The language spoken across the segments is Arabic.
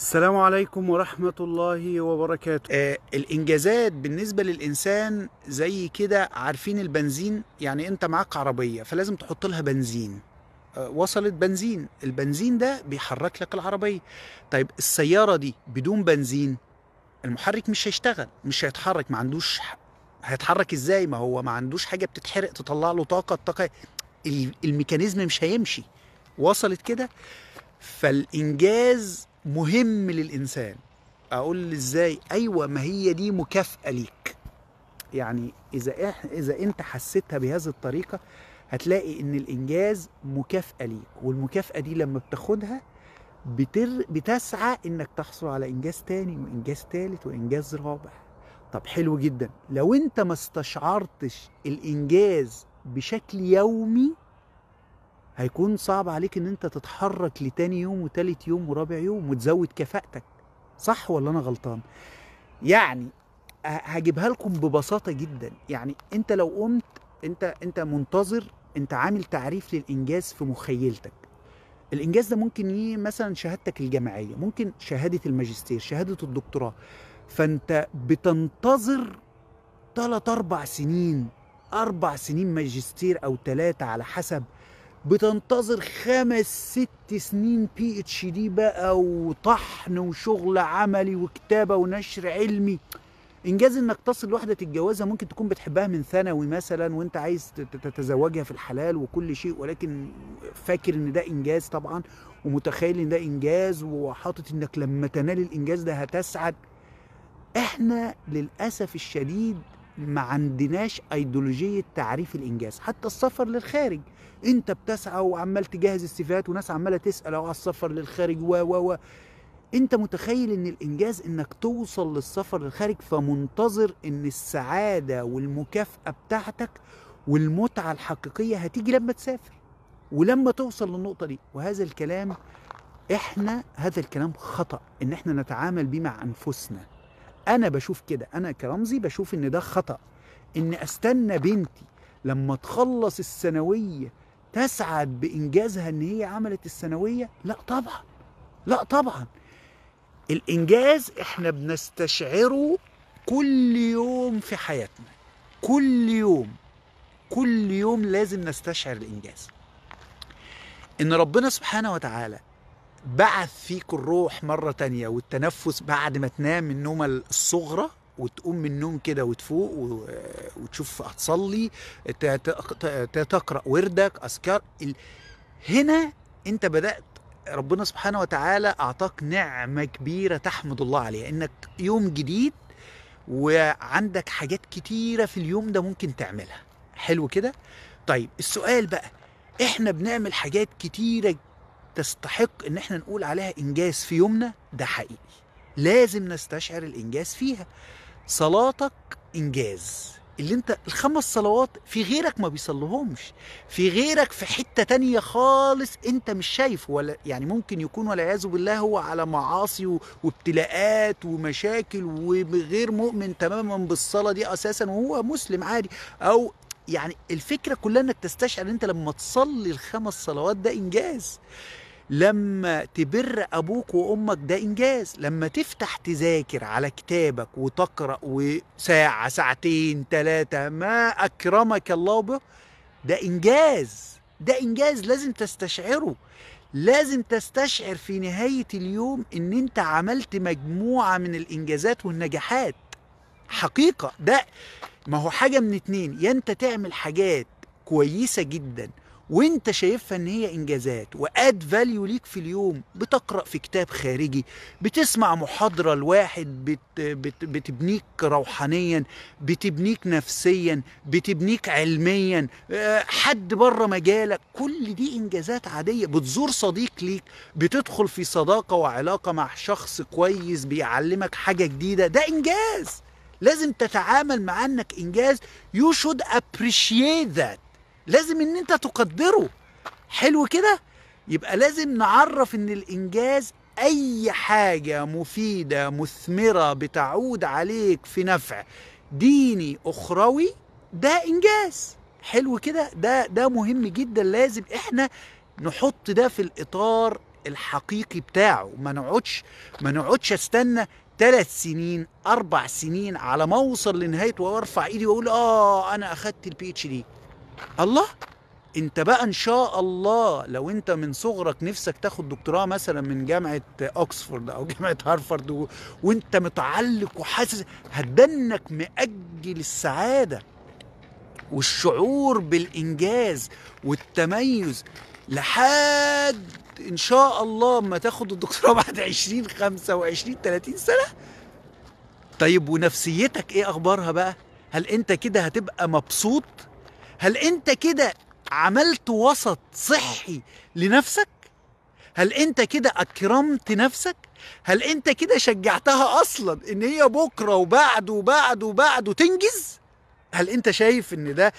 السلام عليكم ورحمة الله وبركاته آه الإنجازات بالنسبة للإنسان زي كده عارفين البنزين يعني أنت معاك عربية فلازم تحط لها بنزين آه وصلت بنزين البنزين ده بيحرك لك العربية طيب السيارة دي بدون بنزين المحرك مش هيشتغل مش هيتحرك ما عندوش هيتحرك ازاي ما هو ما عندوش حاجة بتتحرق تطلع له طاقة الطاقة الميكانيزم مش هيمشي وصلت كده فالإنجاز مهم للإنسان أقول إزاي أيوة ما هي دي مكافأة ليك يعني إذا إح... إذا أنت حسيتها بهذه الطريقة هتلاقي إن الإنجاز مكافأة ليك والمكافأة دي لما بتاخدها بتر... بتسعى إنك تحصل على إنجاز تاني وإنجاز تالت وإنجاز رابع طب حلو جدا لو أنت ما استشعرتش الإنجاز بشكل يومي هيكون صعب عليك ان انت تتحرك لتاني يوم وتالت يوم ورابع يوم وتزود كفاءتك صح ولا انا غلطان يعني هجيبها لكم ببساطه جدا يعني انت لو قمت انت انت منتظر انت عامل تعريف للانجاز في مخيلتك الانجاز ده ممكن يجي مثلا شهادتك الجامعيه ممكن شهاده الماجستير شهاده الدكتوراه فانت بتنتظر ثلاث اربع سنين اربع سنين ماجستير او ثلاثه على حسب بتنتظر خمس ست سنين بي اتش دي بقى وطحن وشغل عملي وكتابه ونشر علمي انجاز انك تصل لوحده تتجوزها ممكن تكون بتحبها من ثانوي مثلا وانت عايز تتزوجها في الحلال وكل شيء ولكن فاكر ان ده انجاز طبعا ومتخيل ان ده انجاز وحاطط انك لما تنال الانجاز ده هتسعد احنا للاسف الشديد ما عندناش ايديولوجيه تعريف الانجاز حتى السفر للخارج انت بتسعى وعمال تجهز السيفات وناس عماله تسال على السفر للخارج و و و انت متخيل ان الانجاز انك توصل للسفر للخارج فمنتظر ان السعاده والمكافاه بتاعتك والمتعه الحقيقيه هتيجي لما تسافر ولما توصل للنقطه دي وهذا الكلام احنا هذا الكلام خطا ان احنا نتعامل بيه مع انفسنا انا بشوف كده انا كرمزي بشوف ان ده خطا ان استنى بنتي لما تخلص الثانويه تسعد بانجازها ان هي عملت الثانويه لا طبعا لا طبعا الانجاز احنا بنستشعره كل يوم في حياتنا كل يوم كل يوم لازم نستشعر الانجاز ان ربنا سبحانه وتعالى بعث فيك الروح مرة تانية والتنفس بعد ما تنام النومة الصغرى وتقوم من النوم كده وتفوق وتشوف هتصلي تقرا وردك اذكار هنا انت بدات ربنا سبحانه وتعالى اعطاك نعمه كبيره تحمد الله عليها انك يوم جديد وعندك حاجات كتيره في اليوم ده ممكن تعملها حلو كده طيب السؤال بقى احنا بنعمل حاجات كتيره تستحق ان احنا نقول عليها انجاز في يومنا ده حقيقي لازم نستشعر الانجاز فيها صلاتك انجاز اللي انت الخمس صلوات في غيرك ما بيصلهمش في غيرك في حتة تانية خالص انت مش شايفه ولا يعني ممكن يكون والعياذ بالله هو على معاصي وابتلاءات ومشاكل وغير مؤمن تماما بالصلاة دي اساسا وهو مسلم عادي او يعني الفكرة كلها انك تستشعر انت لما تصلي الخمس صلوات ده انجاز لما تبر ابوك وامك ده انجاز لما تفتح تذاكر على كتابك وتقرا وساعه ساعتين ثلاثه ما اكرمك الله به ده انجاز ده انجاز لازم تستشعره لازم تستشعر في نهايه اليوم ان انت عملت مجموعه من الانجازات والنجاحات حقيقه ده ما هو حاجه من اتنين يا انت تعمل حاجات كويسه جدا وانت شايفها ان هي انجازات واد فاليو ليك في اليوم بتقرا في كتاب خارجي بتسمع محاضره لواحد بت بت بتبنيك روحانيا بتبنيك نفسيا بتبنيك علميا آه، حد بره مجالك كل دي انجازات عاديه بتزور صديق ليك بتدخل في صداقه وعلاقه مع شخص كويس بيعلمك حاجه جديده ده انجاز لازم تتعامل مع انك انجاز يو شود ابريشيت ذات لازم ان انت تقدره حلو كده يبقى لازم نعرف ان الانجاز اي حاجه مفيده مثمره بتعود عليك في نفع ديني اخروي ده انجاز حلو كده ده ده مهم جدا لازم احنا نحط ده في الاطار الحقيقي بتاعه ما نقعدش ما نقعدش استنى ثلاث سنين اربع سنين على ما اوصل لنهايته وارفع ايدي واقول اه انا اخدت البي اتش دي الله انت بقى ان شاء الله لو انت من صغرك نفسك تاخد دكتوراه مثلا من جامعه اوكسفورد او جامعه هارفارد و... وانت متعلق وحاسس هتدنك مأجل السعاده والشعور بالانجاز والتميز لحد ان شاء الله ما تاخد الدكتوراه بعد 20 25 30 سنه طيب ونفسيتك ايه اخبارها بقى هل انت كده هتبقى مبسوط هل انت كده عملت وسط صحي لنفسك هل انت كده اكرمت نفسك هل انت كده شجعتها اصلا ان هي بكره وبعد وبعد وبعد تنجز هل انت شايف ان ده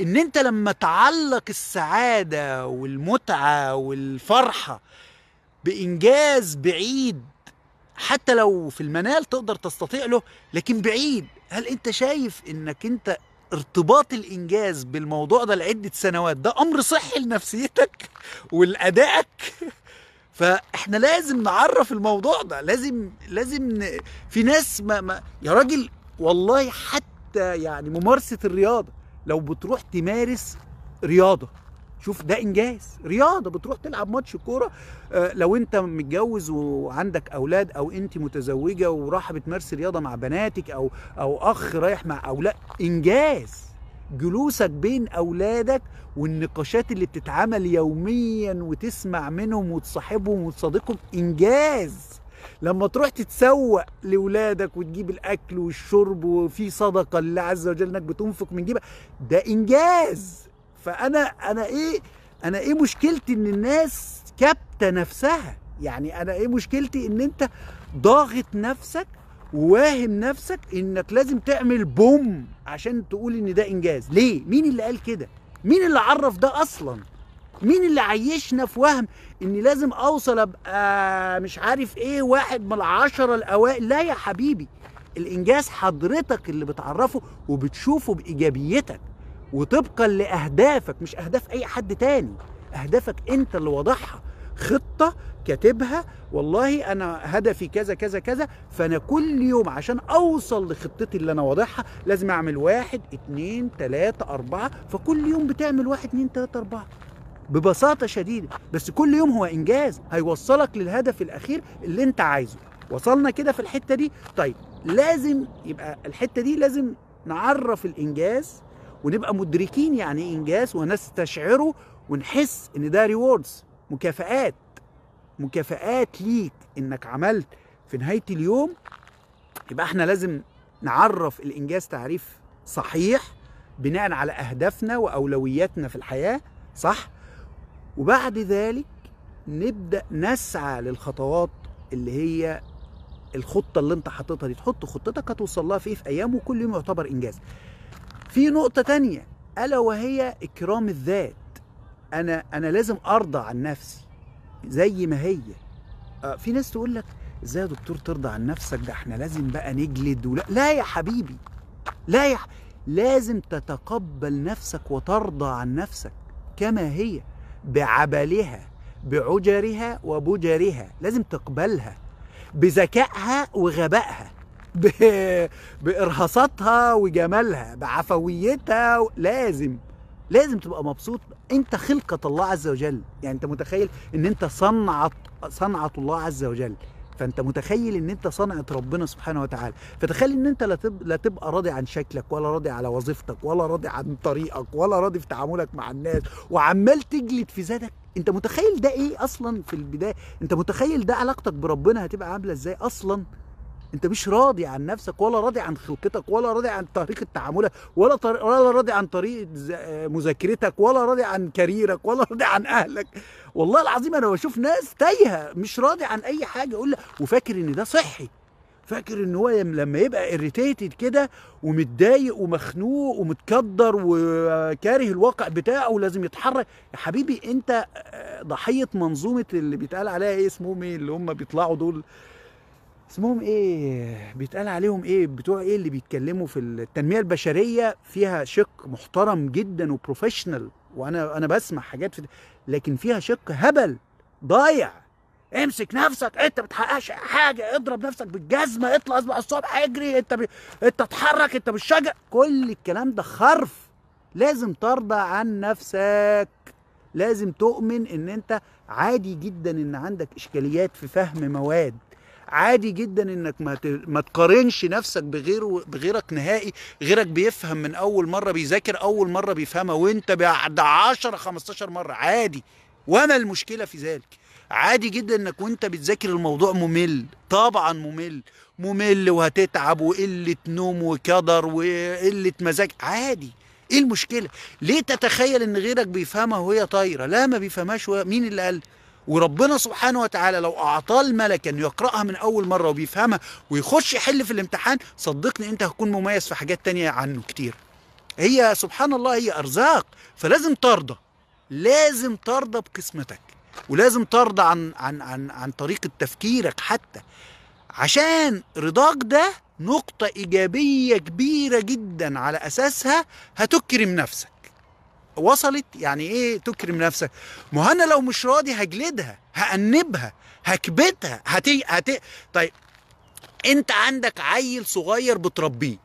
ان انت لما تعلق السعاده والمتعه والفرحه بانجاز بعيد حتى لو في المنال تقدر تستطيع له لكن بعيد هل انت شايف انك انت ارتباط الانجاز بالموضوع ده لعده سنوات ده امر صحي لنفسيتك ولادائك فاحنا لازم نعرف الموضوع ده لازم لازم ن... في ناس ما, ما يا راجل والله حتى يعني ممارسه الرياضه لو بتروح تمارس رياضه شوف ده انجاز رياضه بتروح تلعب ماتش كوره آه، لو انت متجوز وعندك اولاد او انت متزوجه وراح بتمارسي رياضه مع بناتك او او اخ رايح مع اولاد انجاز جلوسك بين اولادك والنقاشات اللي بتتعمل يوميا وتسمع منهم وتصاحبهم وتصادقهم انجاز لما تروح تتسوق لاولادك وتجيب الاكل والشرب وفي صدقه لله عز وجل انك بتنفق من جيبك ده انجاز فانا انا ايه انا ايه مشكلتي ان الناس كابته نفسها يعني انا ايه مشكلتي ان انت ضاغط نفسك وواهم نفسك انك لازم تعمل بوم عشان تقول ان ده انجاز ليه مين اللي قال كده مين اللي عرف ده اصلا مين اللي عيشنا في وهم ان لازم اوصل ابقى مش عارف ايه واحد من العشرة الاوائل لا يا حبيبي الانجاز حضرتك اللي بتعرفه وبتشوفه بايجابيتك وطبقا لاهدافك مش اهداف اي حد تاني اهدافك انت اللي واضحها خطه كاتبها والله انا هدفي كذا كذا كذا فانا كل يوم عشان اوصل لخطتي اللي انا واضحها لازم اعمل واحد اتنين تلاته اربعه فكل يوم بتعمل واحد اتنين تلاته اربعه ببساطه شديده بس كل يوم هو انجاز هيوصلك للهدف الاخير اللي انت عايزه وصلنا كده في الحته دي طيب لازم يبقى الحته دي لازم نعرف الانجاز ونبقى مدركين يعني ايه انجاز ونستشعره ونحس ان ده ريوردز مكافآت مكافآت ليك انك عملت في نهايه اليوم يبقى احنا لازم نعرف الانجاز تعريف صحيح بناء على اهدافنا واولوياتنا في الحياه صح وبعد ذلك نبدا نسعى للخطوات اللي هي الخطه اللي انت حاططها دي تحط خطتك هتوصل لها في ايه في ايام وكل يوم يعتبر انجاز في نقطة تانية ألا وهي إكرام الذات أنا أنا لازم أرضى عن نفسي زي ما هي آه، في ناس تقول لك ازاي يا دكتور ترضى عن نفسك ده احنا لازم بقى نجلد ولا لا يا حبيبي لا يا ح... لازم تتقبل نفسك وترضى عن نفسك كما هي بعبلها بعجرها وبجرها لازم تقبلها بذكائها وغبائها ب... بإرهاصاتها وجمالها بعفويتها لازم لازم تبقى مبسوط انت خلقة الله عز وجل يعني انت متخيل ان انت صنعت صنعة الله عز وجل فانت متخيل ان انت صنعة ربنا سبحانه وتعالى فتخيل ان انت لا, لا تبقى راضي عن شكلك ولا راضي على وظيفتك ولا راضي عن طريقك ولا راضي في تعاملك مع الناس وعمال تجلد في ذاتك انت متخيل ده ايه اصلا في البداية انت متخيل ده علاقتك بربنا هتبقى عاملة ازاي اصلا انت مش راضي عن نفسك ولا راضي عن خلقتك ولا راضي عن طريقه تعاملك ولا طريق ولا راضي عن طريقه آه، مذاكرتك ولا راضي عن كاريرك ولا راضي عن اهلك والله العظيم انا بشوف ناس تايهه مش راضي عن اي حاجه يقول وفاكر ان ده صحي فاكر ان هو لما يبقى اريتيتد كده ومتضايق ومخنوق ومتكدر وكاره الواقع بتاعه ولازم يتحرك يا حبيبي انت آه، ضحيه منظومه اللي بيتقال عليها ايه اسمهم ايه اللي هم بيطلعوا دول اسمهم ايه بيتقال عليهم ايه بتوع ايه اللي بيتكلموا في التنميه البشريه فيها شق محترم جدا وبروفيشنال وانا انا بسمع حاجات في لكن فيها شق هبل ضايع امسك نفسك انت ما بتحققش حاجه اضرب نفسك بالجزمه اطلع اصبع الصبح اجري انت ب... انت اتحرك انت مش شجر كل الكلام ده خرف لازم ترضى عن نفسك لازم تؤمن ان انت عادي جدا ان عندك اشكاليات في فهم مواد عادي جدا انك ما ما تقارنش نفسك بغيره بغيرك نهائي غيرك بيفهم من اول مره بيذاكر اول مره بيفهمها وانت بعد 10 15 مره عادي وما المشكله في ذلك عادي جدا انك وانت بتذاكر الموضوع ممل طبعا ممل ممل وهتتعب وقله نوم وكدر وقله مزاج عادي ايه المشكله ليه تتخيل ان غيرك بيفهمها وهي طايره لا ما بيفهمهاش مين اللي قال وربنا سبحانه وتعالى لو اعطاه الملك انه يقراها من اول مره وبيفهمها ويخش يحل في الامتحان صدقني انت هتكون مميز في حاجات تانية عنه كتير هي سبحان الله هي ارزاق فلازم ترضى لازم ترضى بقسمتك ولازم ترضى عن عن عن عن طريقه تفكيرك حتى عشان رضاك ده نقطه ايجابيه كبيره جدا على اساسها هتكرم نفسك وصلت يعني ايه تكرم نفسك ما انا لو مش راضي هجلدها هأنبها هكبتها هتي هت طيب انت عندك عيل صغير بتربيه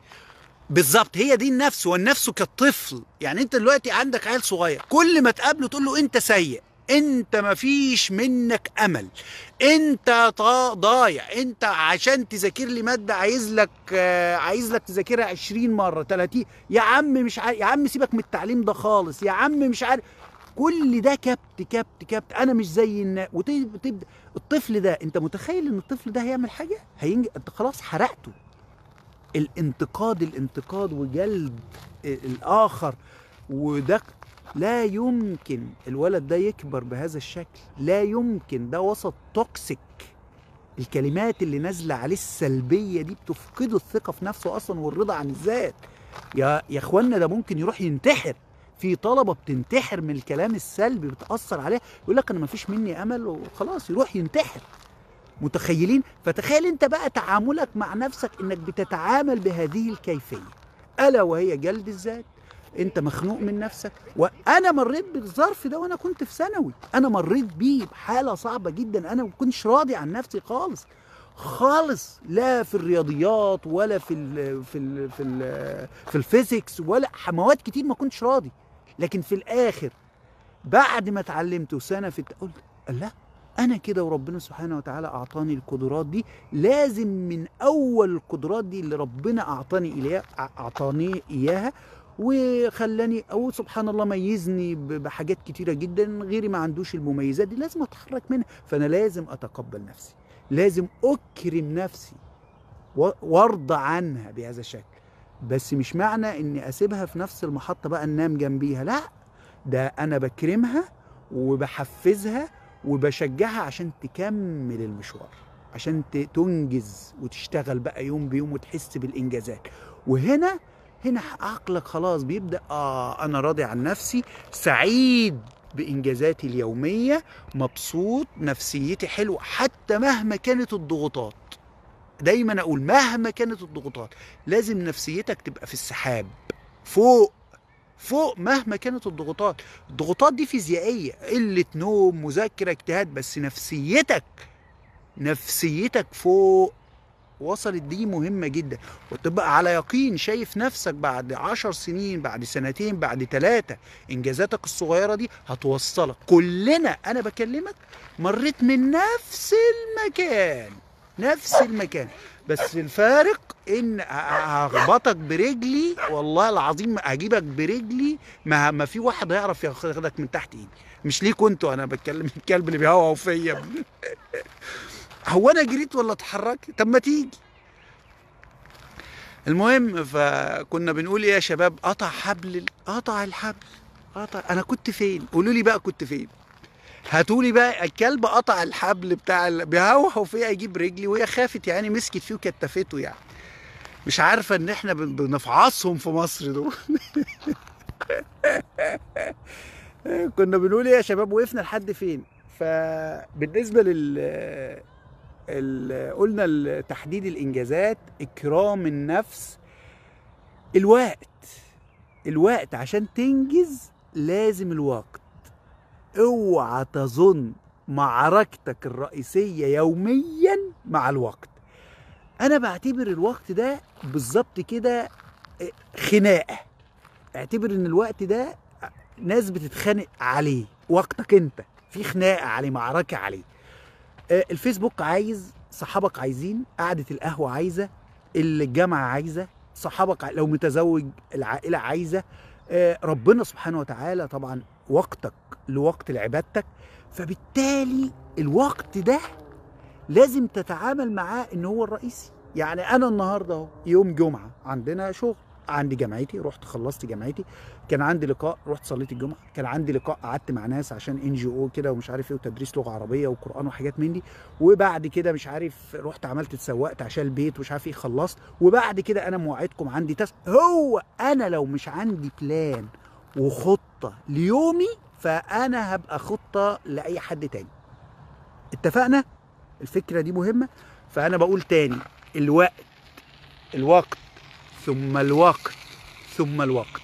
بالظبط هي دي النفس والنفس كالطفل يعني انت دلوقتي عندك عيل صغير كل ما تقابله تقول له انت سيء انت مفيش منك امل انت ضايع انت عشان تذاكر لي ماده عايز لك عايز لك تذاكرها 20 مره 30 يا عم مش عارف يا عم سيبك من التعليم ده خالص يا عم مش عارف كل ده كبت كبت كبت انا مش زي الناس وتبدا الطفل ده انت متخيل ان الطفل ده هيعمل حاجه هينج... انت خلاص حرقته الانتقاد الانتقاد وجلد الاخر وده لا يمكن الولد ده يكبر بهذا الشكل لا يمكن ده وسط توكسيك الكلمات اللي نازله عليه السلبيه دي بتفقده الثقه في نفسه اصلا والرضا عن الذات يا يا اخوانا ده ممكن يروح ينتحر في طلبه بتنتحر من الكلام السلبي بتاثر عليها يقول لك انا ما فيش مني امل وخلاص يروح ينتحر متخيلين فتخيل انت بقى تعاملك مع نفسك انك بتتعامل بهذه الكيفيه الا وهي جلد الذات انت مخنوق من نفسك وانا مريت بالظرف ده وانا كنت في ثانوي انا مريت بيه بحاله صعبه جدا انا ما كنتش راضي عن نفسي خالص خالص لا في الرياضيات ولا في الـ في الـ في الـ في الفيزيكس ولا مواد كتير ما كنتش راضي لكن في الاخر بعد ما اتعلمت وسنه في قلت لا انا كده وربنا سبحانه وتعالى اعطاني القدرات دي لازم من اول القدرات دي اللي ربنا اعطاني اياها اعطاني اياها وخلاني او سبحان الله ميزني بحاجات كتيره جدا غيري ما عندوش المميزات دي لازم اتحرك منها فانا لازم اتقبل نفسي لازم اكرم نفسي وارضى عنها بهذا الشكل بس مش معنى اني اسيبها في نفس المحطه بقى انام جنبيها لا ده انا بكرمها وبحفزها وبشجعها عشان تكمل المشوار عشان تنجز وتشتغل بقى يوم بيوم وتحس بالانجازات وهنا هنا عقلك خلاص بيبدا اه انا راضي عن نفسي سعيد بانجازاتي اليوميه مبسوط نفسيتي حلوه حتى مهما كانت الضغوطات دايما اقول مهما كانت الضغوطات لازم نفسيتك تبقى في السحاب فوق فوق مهما كانت الضغوطات الضغوطات دي فيزيائيه قله نوم مذاكره اجتهاد بس نفسيتك نفسيتك فوق وصلت دي مهمة جدا وتبقى على يقين شايف نفسك بعد عشر سنين بعد سنتين بعد ثلاثة إنجازاتك الصغيرة دي هتوصلك كلنا أنا بكلمك مريت من نفس المكان نفس المكان بس الفارق ان هخبطك برجلي والله العظيم هجيبك برجلي ما ما في واحد هيعرف ياخدك من تحت ايدي مش ليكوا انتوا انا بتكلم الكلب اللي بيهوهو فيا هو انا جريت ولا اتحركت طب ما تيجي المهم فكنا بنقول ايه يا شباب قطع حبل قطع الحبل قطع انا كنت فين قولوا لي بقى كنت فين هاتوا لي بقى الكلب قطع الحبل بتاع بيهوحوا فيه يجيب رجلي وهي خافت يعني مسكت فيه وكتفته يعني مش عارفه ان احنا بنفعصهم في مصر دول كنا بنقول ايه يا شباب وقفنا لحد فين فبالنسبه لل قلنا تحديد الانجازات اكرام النفس الوقت الوقت عشان تنجز لازم الوقت اوعى تظن معركتك الرئيسيه يوميا مع الوقت انا بعتبر الوقت ده بالظبط كده آه، خناقه اعتبر ان الوقت ده آه، ناس بتتخانق عليه وقتك انت في خناقه عليه معركه عليه آه، الفيسبوك عايز صحابك عايزين قعده القهوه عايزه الجامعه عايزه صحابك لو متزوج العائله عايزه آه، ربنا سبحانه وتعالى طبعا وقتك لوقت لعبادتك فبالتالي الوقت ده لازم تتعامل معاه ان هو الرئيسي يعني انا النهارده يوم جمعه عندنا شغل عندي جامعتي رحت خلصت جامعتي كان عندي لقاء رحت صليت الجمعه كان عندي لقاء قعدت مع ناس عشان ان جي او كده ومش عارف ايه وتدريس لغه عربيه وقران وحاجات من دي وبعد كده مش عارف رحت عملت اتسوقت عشان البيت ومش عارف ايه خلصت وبعد كده انا موعدكم عندي تاسك هو انا لو مش عندي بلان وخطه ليومي فانا هبقى خطه لاي حد تاني اتفقنا الفكره دي مهمه فانا بقول تاني الوقت الوقت ثم الوقت ثم الوقت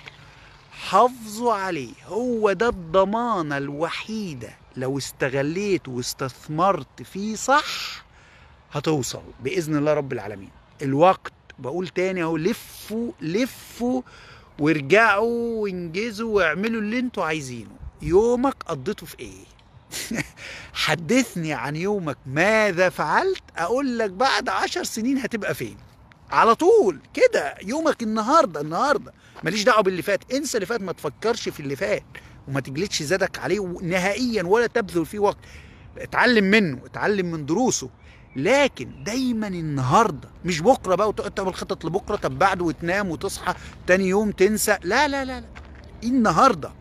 حافظوا عليه هو ده الضمانة الوحيدة لو استغليت واستثمرت فيه صح هتوصل بإذن الله رب العالمين الوقت بقول تاني اهو لفوا لفوا وارجعوا وانجزوا واعملوا اللي انتوا عايزينه يومك قضيته في ايه حدثني عن يومك ماذا فعلت اقول لك بعد عشر سنين هتبقى فين على طول كده يومك النهارده النهارده ماليش دعوه باللي فات انسى اللي فات ما تفكرش في اللي فات وما تجلدش زادك عليه نهائيا ولا تبذل فيه وقت اتعلم منه اتعلم من دروسه لكن دايما النهارده مش بكره بقى وتقعد تعمل خطط لبكره طب بعده وتنام وتصحى تاني يوم تنسى لا لا لا لا النهارده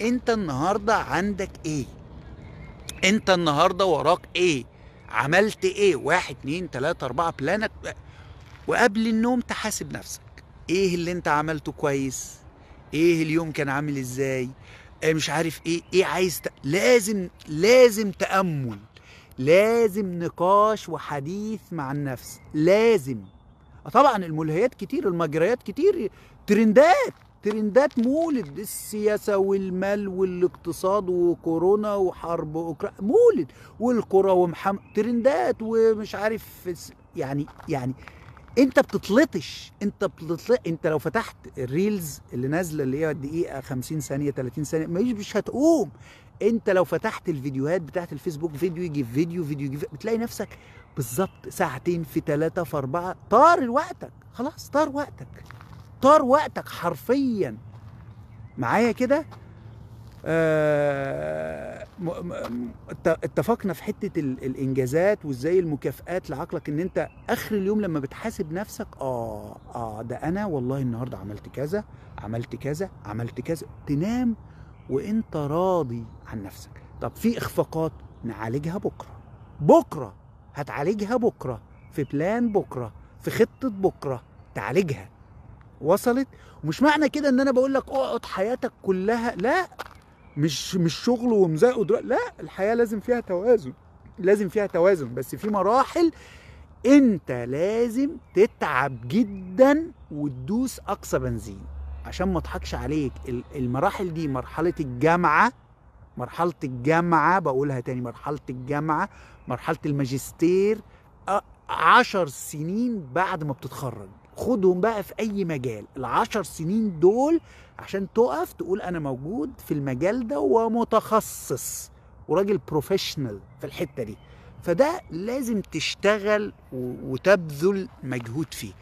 انت النهارده عندك ايه انت النهارده وراك ايه عملت ايه واحد اتنين تلاته اربعه بلانك وقبل النوم تحاسب نفسك ايه اللي انت عملته كويس ايه اليوم كان عامل ازاي إيه مش عارف ايه ايه عايز ت... لازم لازم تامل لازم نقاش وحديث مع النفس لازم طبعا الملهيات كتير المجريات كتير ترندات ترندات مولد السياسة والمال والاقتصاد وكورونا وحرب أوكرانيا مولد والقرى ومحمد ترندات ومش عارف يعني يعني انت بتتلطش انت بتطلق انت لو فتحت الريلز اللي نازله اللي هي دقيقه 50 ثانيه 30 ثانيه مش مش هتقوم انت لو فتحت الفيديوهات بتاعه الفيسبوك فيديو يجي في فيديو فيديو يجي في بتلاقي نفسك بالظبط ساعتين في ثلاثه في اربعه طار وقتك خلاص طار وقتك طار وقتك حرفيا معايا كده آه، اتفقنا في حته الانجازات وازاي المكافئات لعقلك ان انت اخر اليوم لما بتحاسب نفسك اه اه ده انا والله النهارده عملت كذا عملت كذا عملت كذا تنام وانت راضي عن نفسك طب في اخفاقات نعالجها بكره بكره هتعالجها بكره في بلان بكره في خطه بكره تعالجها وصلت ومش معنى كده ان انا بقول لك اقعد حياتك كلها لا مش مش شغل ومزاق ودرا لا الحياه لازم فيها توازن لازم فيها توازن بس في مراحل انت لازم تتعب جدا وتدوس اقصى بنزين عشان ما اضحكش عليك المراحل دي مرحله الجامعه مرحله الجامعه بقولها تاني مرحله الجامعه مرحله الماجستير عشر سنين بعد ما بتتخرج خدهم بقى في اي مجال العشر سنين دول عشان تقف تقول انا موجود في المجال ده ومتخصص وراجل بروفيشنال في الحته دي فده لازم تشتغل وتبذل مجهود فيه